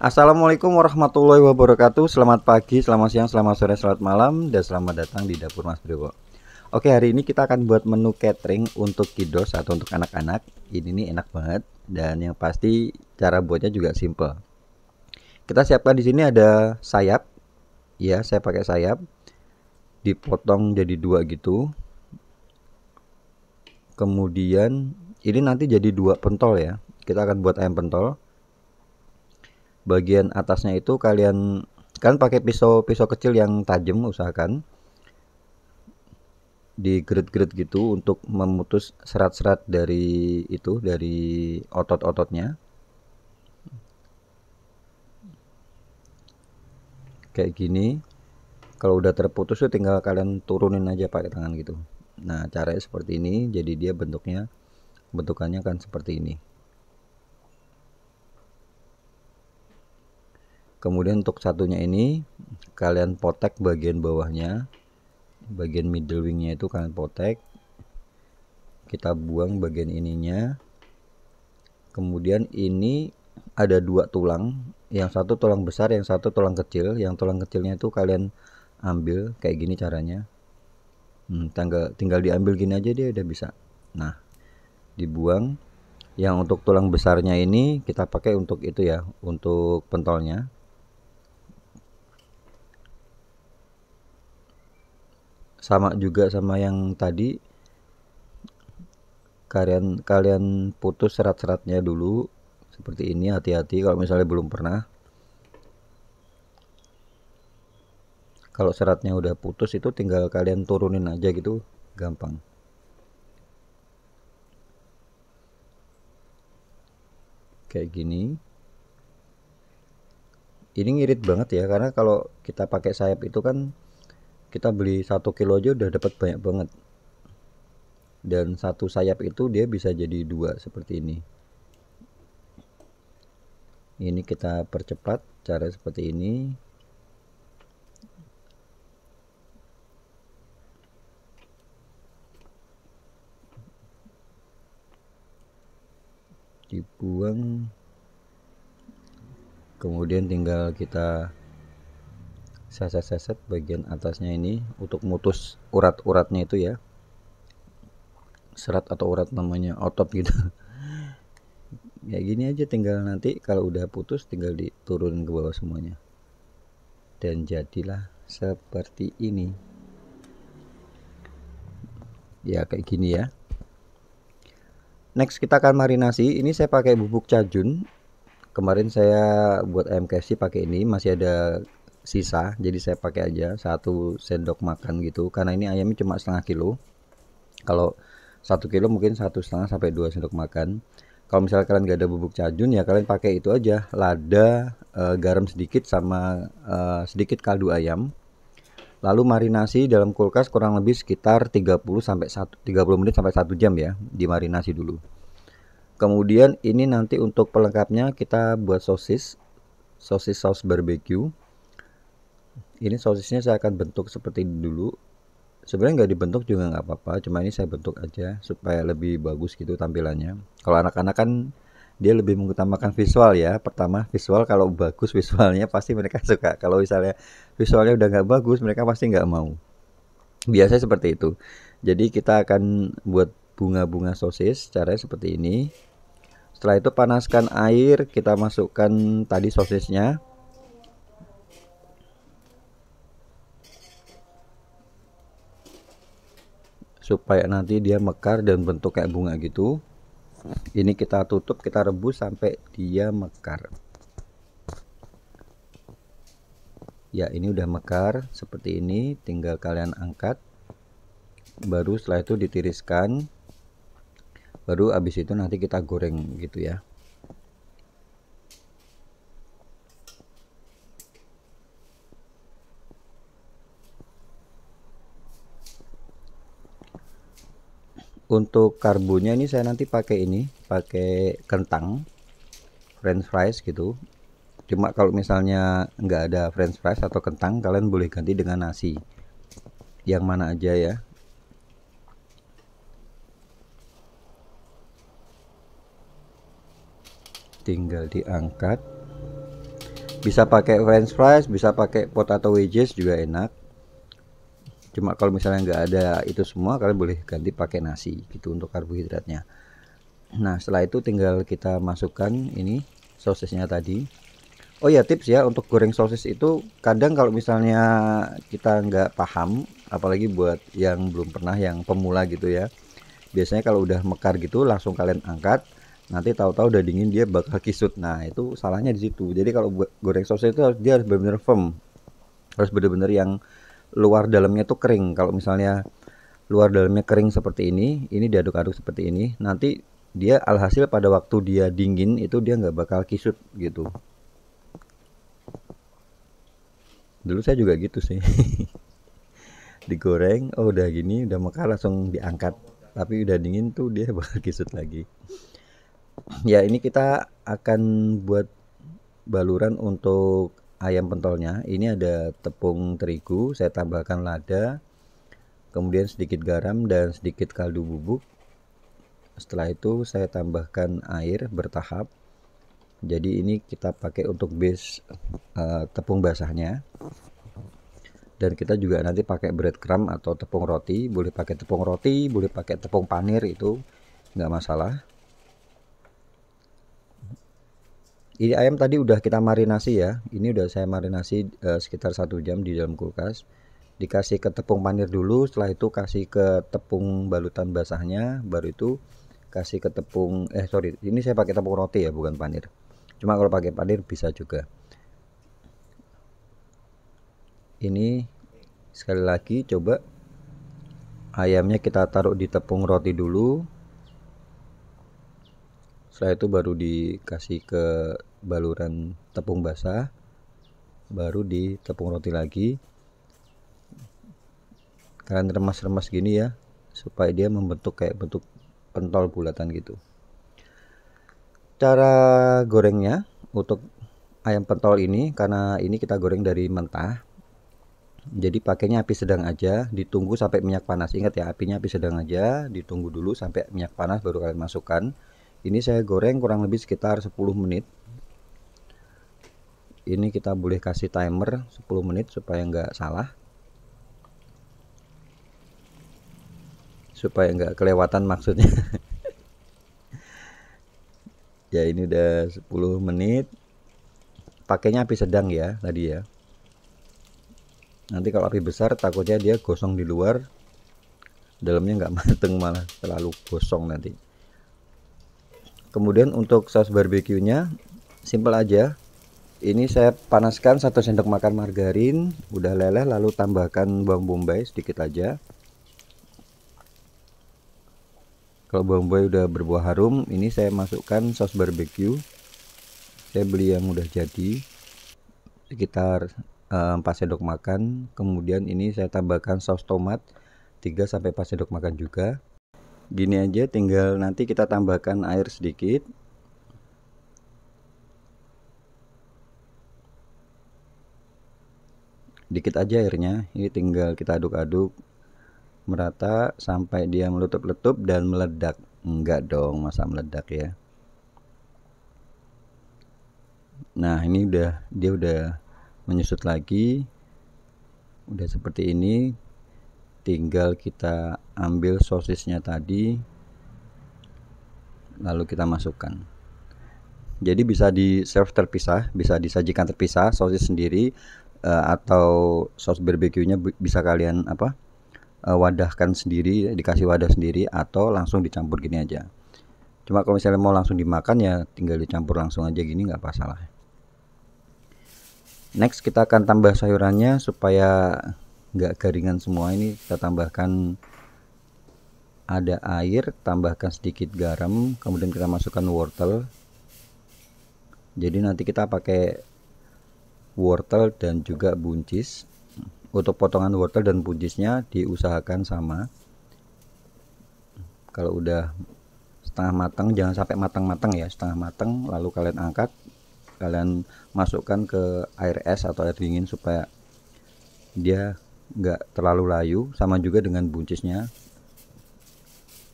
Assalamualaikum warahmatullahi wabarakatuh Selamat pagi, selamat siang, selamat sore, selamat malam Dan selamat datang di Dapur Mas Brewo Oke hari ini kita akan buat menu catering untuk kidos atau untuk anak-anak Ini nih enak banget Dan yang pasti cara buatnya juga simple Kita siapkan di sini ada sayap Ya saya pakai sayap Dipotong jadi dua gitu Kemudian ini nanti jadi dua pentol ya Kita akan buat ayam pentol bagian atasnya itu kalian kan pakai pisau pisau kecil yang tajam usahakan di grid gerit gitu untuk memutus serat-serat dari itu dari otot-ototnya kayak gini kalau udah terputus tuh tinggal kalian turunin aja pakai tangan gitu nah caranya seperti ini jadi dia bentuknya bentukannya kan seperti ini kemudian untuk satunya ini kalian potek bagian bawahnya bagian middle wingnya itu kalian potek kita buang bagian ininya kemudian ini ada dua tulang yang satu tulang besar yang satu tulang kecil yang tulang kecilnya itu kalian ambil kayak gini caranya hmm, tanggal tinggal diambil gini aja dia udah bisa nah dibuang yang untuk tulang besarnya ini kita pakai untuk itu ya untuk pentolnya sama juga sama yang tadi kalian kalian putus serat-seratnya dulu seperti ini hati-hati kalau misalnya belum pernah kalau seratnya udah putus itu tinggal kalian turunin aja gitu gampang kayak gini ini ngirit banget ya karena kalau kita pakai sayap itu kan kita beli satu kilo aja udah dapat banyak banget dan satu sayap itu dia bisa jadi dua seperti ini ini kita percepat cara seperti ini dibuang kemudian tinggal kita seset-seset bagian atasnya ini untuk mutus urat-uratnya itu ya serat atau urat namanya otot gitu ya gini aja tinggal nanti kalau udah putus tinggal diturun ke bawah semuanya dan jadilah seperti ini ya kayak gini ya next kita akan marinasi ini saya pakai bubuk cajun kemarin saya buat ayam pakai ini masih ada sisa jadi saya pakai aja satu sendok makan gitu karena ini ayamnya cuma setengah kilo kalau satu kilo mungkin satu setengah sampai dua sendok makan kalau misalnya kalian gak ada bubuk cajun ya kalian pakai itu aja lada e, garam sedikit sama e, sedikit kaldu ayam lalu marinasi dalam kulkas kurang lebih sekitar 30 sampai 1 30 menit sampai 1 jam ya dimarinasi dulu kemudian ini nanti untuk pelengkapnya kita buat sosis sosis saus barbecue ini sosisnya saya akan bentuk seperti dulu sebenarnya nggak dibentuk juga nggak apa-apa cuma ini saya bentuk aja supaya lebih bagus gitu tampilannya kalau anak-anak kan dia lebih mengutamakan visual ya pertama visual kalau bagus visualnya pasti mereka suka kalau misalnya visualnya udah nggak bagus mereka pasti nggak mau biasanya seperti itu jadi kita akan buat bunga-bunga sosis caranya seperti ini setelah itu panaskan air kita masukkan tadi sosisnya supaya nanti dia mekar dan bentuk kayak bunga gitu ini kita tutup kita rebus sampai dia mekar ya ini udah mekar seperti ini tinggal kalian angkat baru setelah itu ditiriskan baru habis itu nanti kita goreng gitu ya untuk karbonya ini saya nanti pakai ini pakai kentang french fries gitu cuma kalau misalnya nggak ada french fries atau kentang kalian boleh ganti dengan nasi yang mana aja ya tinggal diangkat bisa pakai french fries bisa pakai potato wedges juga enak cuma kalau misalnya nggak ada itu semua kalian boleh ganti pakai nasi gitu untuk karbohidratnya nah setelah itu tinggal kita masukkan ini sosisnya tadi Oh ya tips ya untuk goreng sosis itu kadang kalau misalnya kita nggak paham apalagi buat yang belum pernah yang pemula gitu ya biasanya kalau udah mekar gitu langsung kalian angkat nanti tahu-tahu udah dingin dia bakal kisut nah itu salahnya di situ jadi kalau goreng sosis itu dia harus benar-benar firm harus benar-benar yang luar dalamnya tuh kering kalau misalnya luar dalamnya kering seperti ini ini diaduk-aduk seperti ini nanti dia alhasil pada waktu dia dingin itu dia nggak bakal kisut gitu dulu saya juga gitu sih digoreng oh udah gini udah mekar langsung diangkat tapi udah dingin tuh dia bakal kisut lagi ya ini kita akan buat baluran untuk ayam pentolnya ini ada tepung terigu saya tambahkan lada kemudian sedikit garam dan sedikit kaldu bubuk setelah itu saya tambahkan air bertahap jadi ini kita pakai untuk base uh, tepung basahnya dan kita juga nanti pakai breadcrumb atau tepung roti boleh pakai tepung roti boleh pakai tepung panir itu nggak masalah ini ayam tadi udah kita marinasi ya ini udah saya marinasi uh, sekitar satu jam di dalam kulkas dikasih ke tepung panir dulu setelah itu kasih ke tepung balutan basahnya baru itu kasih ke tepung eh sorry ini saya pakai tepung roti ya bukan panir cuma kalau pakai panir bisa juga ini sekali lagi coba ayamnya kita taruh di tepung roti dulu setelah itu baru dikasih ke baluran tepung basah baru di tepung roti lagi kalian remas-remas gini ya supaya dia membentuk kayak bentuk pentol bulatan gitu cara gorengnya untuk ayam pentol ini karena ini kita goreng dari mentah jadi pakainya api sedang aja ditunggu sampai minyak panas ingat ya apinya api sedang aja ditunggu dulu sampai minyak panas baru kalian masukkan ini saya goreng kurang lebih sekitar 10 menit ini kita boleh kasih timer 10 menit supaya nggak salah supaya nggak kelewatan maksudnya ya ini udah 10 menit pakainya api sedang ya tadi ya nanti kalau api besar takutnya dia gosong di luar dalamnya nggak mateng malah terlalu gosong nanti kemudian untuk saus barbeque nya simple aja ini saya panaskan satu sendok makan margarin udah leleh lalu tambahkan bawang bombay sedikit aja kalau bawang bombay udah berbuah harum ini saya masukkan saus barbecue. saya beli yang udah jadi sekitar eh, 4 sendok makan kemudian ini saya tambahkan saus tomat 3 sampai 4 sendok makan juga gini aja tinggal nanti kita tambahkan air sedikit dikit aja airnya ini tinggal kita aduk-aduk merata sampai dia meletup-letup dan meledak enggak dong masa meledak ya nah ini udah dia udah menyusut lagi udah seperti ini tinggal kita ambil sosisnya tadi lalu kita masukkan jadi bisa di serve terpisah bisa disajikan terpisah sosis sendiri uh, atau saus barbeque-nya bisa kalian apa uh, wadahkan sendiri dikasih wadah sendiri atau langsung dicampur gini aja cuma kalau misalnya mau langsung dimakan ya tinggal dicampur langsung aja gini nggak apa salah next kita akan tambah sayurannya supaya nggak garingan semua ini kita tambahkan ada air, tambahkan sedikit garam, kemudian kita masukkan wortel. Jadi nanti kita pakai wortel dan juga buncis untuk potongan wortel dan buncisnya diusahakan sama kalau udah setengah matang jangan sampai matang-matang ya setengah matang lalu kalian angkat kalian masukkan ke air es atau air dingin supaya dia nggak terlalu layu sama juga dengan buncisnya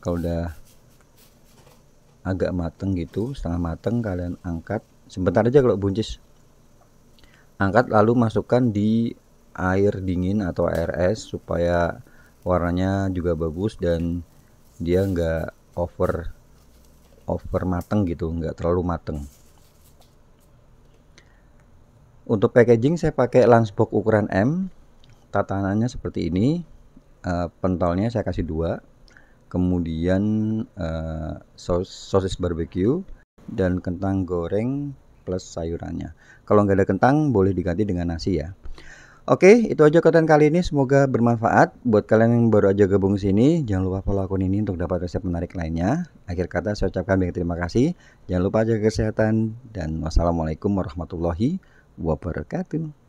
kalau udah agak mateng gitu setengah mateng kalian angkat sebentar aja kalau buncis Angkat lalu masukkan di air dingin atau air es supaya warnanya juga bagus dan dia nggak over over mateng gitu, nggak terlalu mateng. Untuk packaging saya pakai lunchbox ukuran M. Tatanannya seperti ini. e, pentolnya saya kasih dua. Kemudian eh, sos, sosis barbecue dan kentang goreng plus sayurannya. Kalau nggak ada kentang, boleh diganti dengan nasi ya. Oke, itu aja konten kali ini. Semoga bermanfaat. Buat kalian yang baru aja gabung sini, jangan lupa follow akun ini untuk dapat resep menarik lainnya. Akhir kata, saya ucapkan banyak terima kasih. Jangan lupa jaga kesehatan. Dan wassalamualaikum warahmatullahi wabarakatuh.